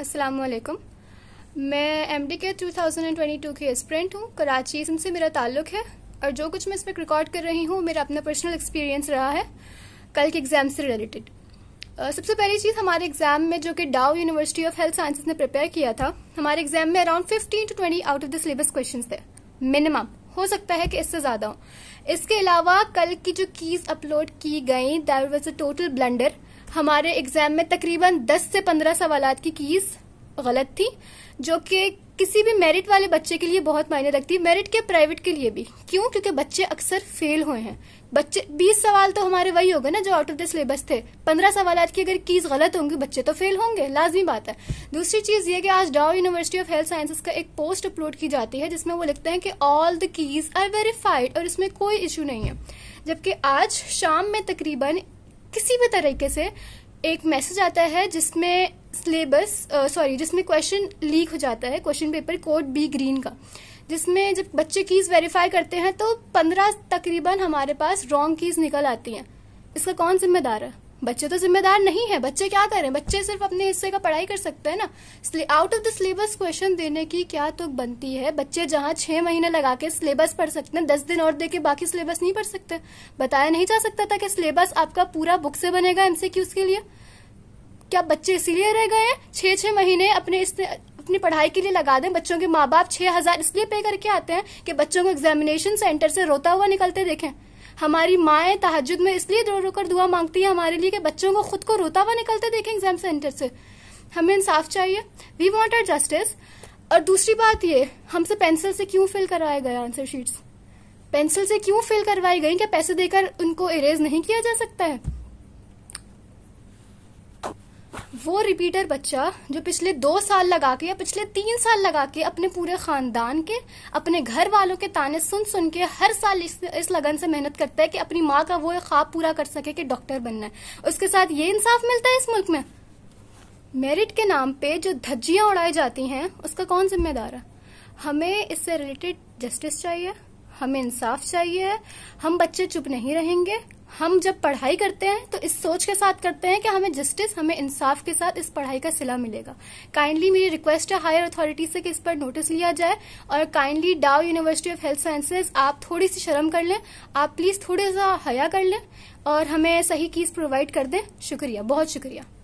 असलकुम मैं M D के two thousand and twenty two की एस्परेंट हूँ कराची इसम से मेरा ताल्लुक है और जो कुछ मैं इसमें रिकॉर्ड कर रही हूँ मेरा अपना पर्सनल एक्सपीरियंस रहा है कल के एग्ज़ाम से रिलेटेड सबसे पहली चीज़ हमारे एग्ज़ाम में जो कि Dow university of health sciences ने प्रिपेयर किया था हमारे एग्ज़ाम में around fifteen to twenty out of the syllabus question थे मिनिमम हो सकता है कि इससे ज़्यादा हो इसके अलावा कल की जो कीज़ अपलोड की गई that was a total blunder हमारे एग्जाम में तकरीबन 10 से 15 सवाल की कीज गलत थी जो कि किसी भी मेरिट वाले बच्चे के लिए बहुत मायने रखती है मेरिट के प्राइवेट के लिए भी क्यों क्योंकि बच्चे अक्सर फेल हुए हैं बच्चे 20 सवाल तो हमारे वही हो गए ना जो आउट ऑफ द सिलेबस थे 15 सवाल की अगर कीज गलत होंगी बच्चे तो फेल होंगे लाजमी बात है दूसरी चीज ये कि आज Dow university of health sciences का एक पोस्ट अपलोड की जाती है जिसमें वो लिखते हैं कि all the keys are verified और इसमें कोई इशू नहीं है जबकि आज शाम में तकरीबन किसी भी तरीके से एक मैसेज आता है जिसमें सिलेबस सॉरी जिसमें क्वेश्चन लीक हो जाता है question paper code B green का जिसमें जब बच्चे कीज वेरीफाई करते हैं तो पंद्रह तकरीबन हमारे पास रॉन्ग कीज निकल आती हैं इसका कौन जिम्मेदार है बच्चे तो जिम्मेदार नहीं है बच्चे क्या करें बच्चे सिर्फ अपने हिस्से का पढ़ाई कर सकते हैं ना out of the syllabus question देने की क्या तो बनती है बच्चे जहाँ छह महीने लगा के सिलेबस पढ़ सकते हैं दस दिन और दे के बाकी सिलेबस नहीं पढ़ सकते बताया नहीं जा सकता था कि सिलेबस आपका पूरा बुक से बनेगा एमसीक्यूज के लिए क्या बच्चे इसीलिए रह गए हैं छह छह महीने अपने इस अपनी पढ़ाई के लिए लगा दें बच्चों के माँ बाप छह हजार इसलिए पे करके आते हैं कि बच्चों को एग्जामिनेशन सेंटर से रोता हुआ निकलते देखें हमारी माए तहजद में इसलिए रो रोकर दुआ मांगती है हमारे लिए कि बच्चों को खुद को रोता हुआ निकलते देखें एग्जाम सेंटर से हमें इंसाफ चाहिए वी वॉन्ट आर जस्टिस और दूसरी बात ये हमसे पेंसिल से क्यों फिल कराया गया आंसर शीट्स पेंसिल से क्यों फिल करवाई गई क्या पैसे देकर उनको इरेज नहीं किया जा सकता है वो रिपीटर बच्चा जो पिछले दो साल लगा के या पिछले तीन साल लगा के अपने पूरे खानदान के अपने घर वालों के ताने सुन सुन के हर साल इस, इस लगन से मेहनत करता है कि अपनी माँ का वो ख्वाब पूरा कर सके कि डॉक्टर बनना है उसके साथ ये इंसाफ मिलता है इस मुल्क में मेरिट के नाम पे जो धज्जियां उड़ाई जाती हैं उसका कौन जिम्मेदार है हमें इससे रिलेटेड जस्टिस चाहिए हमें इंसाफ चाहिए हम बच्चे चुप नहीं रहेंगे हम जब पढ़ाई करते हैं तो इस सोच के साथ करते हैं कि हमें जस्टिस हमें इंसाफ के साथ इस पढ़ाई का सिला मिलेगा काइंडली मेरी रिक्वेस्ट है हायर अथॉरिटी से कि इस पर नोटिस लिया जाए और काइंडली डाउ यूनिवर्सिटी ऑफ हेल्थ साइंसेज आप थोड़ी सी शर्म कर लें आप प्लीज थोड़ा सा हया कर लें और हमें सही कीज प्रोवाइड कर दें शुक्रिया बहुत शुक्रिया